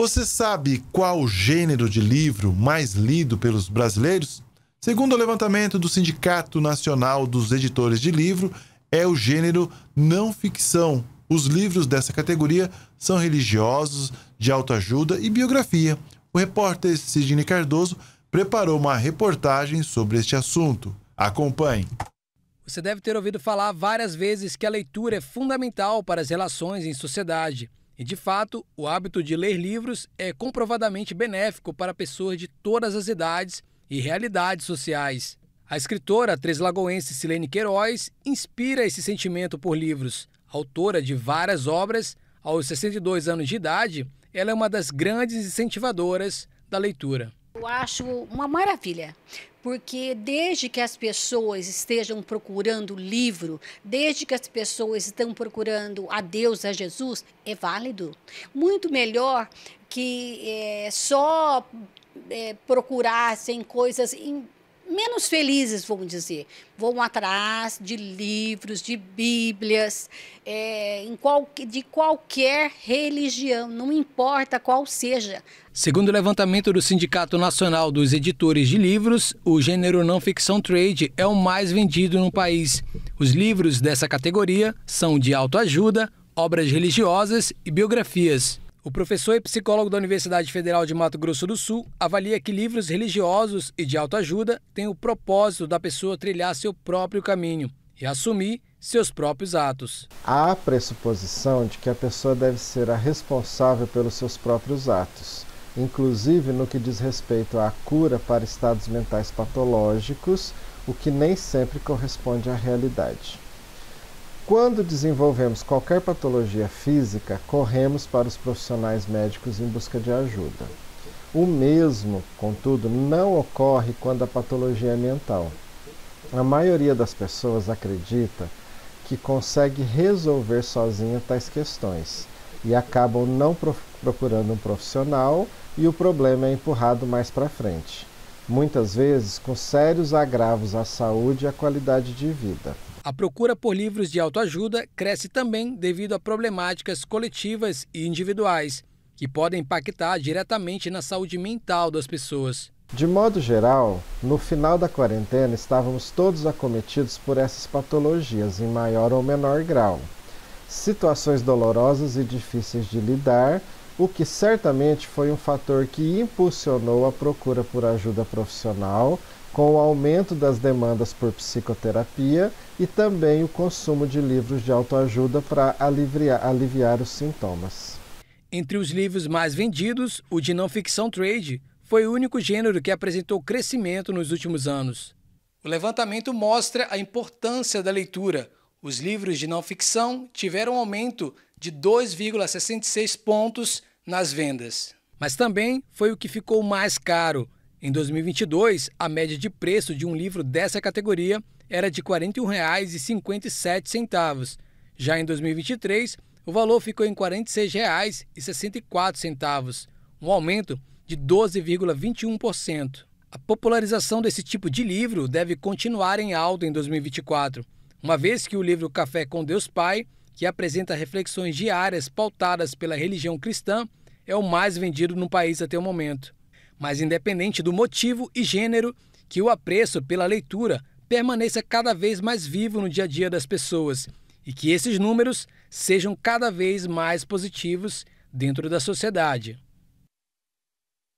Você sabe qual gênero de livro mais lido pelos brasileiros? Segundo o levantamento do Sindicato Nacional dos Editores de Livro, é o gênero não ficção. Os livros dessa categoria são religiosos, de autoajuda e biografia. O repórter Sidney Cardoso preparou uma reportagem sobre este assunto. Acompanhe. Você deve ter ouvido falar várias vezes que a leitura é fundamental para as relações em sociedade. E de fato, o hábito de ler livros é comprovadamente benéfico para pessoas de todas as idades e realidades sociais. A escritora treslagoense Silene Queiroz inspira esse sentimento por livros. Autora de várias obras, aos 62 anos de idade, ela é uma das grandes incentivadoras da leitura eu acho uma maravilha. Porque desde que as pessoas estejam procurando livro, desde que as pessoas estão procurando a Deus, a Jesus, é válido. Muito melhor que é, só é, eh, procurassem coisas menos felizes, vamos dizer. Vão atrás de livros, de bíblias, é, em qual, de qualquer religião, não importa qual seja. Segundo o levantamento do Sindicato Nacional dos Editores de Livros, o gênero não ficção trade é o mais vendido no país. Os livros dessa categoria são de autoajuda, obras religiosas e biografias. O professor e psicólogo da Universidade Federal de Mato Grosso do Sul avalia que livros religiosos e de autoajuda têm o propósito da pessoa trilhar seu próprio caminho e assumir seus próprios atos. Há a pressuposição de que a pessoa deve ser a responsável pelos seus próprios atos, inclusive no que diz respeito à cura para estados mentais patológicos, o que nem sempre corresponde à realidade. Quando desenvolvemos qualquer patologia física, corremos para os profissionais médicos em busca de ajuda. O mesmo, contudo, não ocorre quando a patologia é mental. A maioria das pessoas acredita que consegue resolver sozinha tais questões e acabam não procurando um profissional e o problema é empurrado mais para frente, muitas vezes com sérios agravos à saúde e à qualidade de vida. A procura por livros de autoajuda cresce também devido a problemáticas coletivas e individuais, que podem impactar diretamente na saúde mental das pessoas. De modo geral, no final da quarentena estávamos todos acometidos por essas patologias em maior ou menor grau. Situações dolorosas e difíceis de lidar, o que certamente foi um fator que impulsionou a procura por ajuda profissional com o aumento das demandas por psicoterapia e também o consumo de livros de autoajuda para aliviar, aliviar os sintomas. Entre os livros mais vendidos, o de não ficção trade foi o único gênero que apresentou crescimento nos últimos anos. O levantamento mostra a importância da leitura. Os livros de não ficção tiveram um aumento de 2,66 pontos nas vendas. Mas também foi o que ficou mais caro, em 2022, a média de preço de um livro dessa categoria era de R$ 41,57. Já em 2023, o valor ficou em R$ 46,64, um aumento de 12,21%. A popularização desse tipo de livro deve continuar em alta em 2024, uma vez que o livro Café com Deus Pai, que apresenta reflexões diárias pautadas pela religião cristã, é o mais vendido no país até o momento mas independente do motivo e gênero, que o apreço pela leitura permaneça cada vez mais vivo no dia a dia das pessoas e que esses números sejam cada vez mais positivos dentro da sociedade.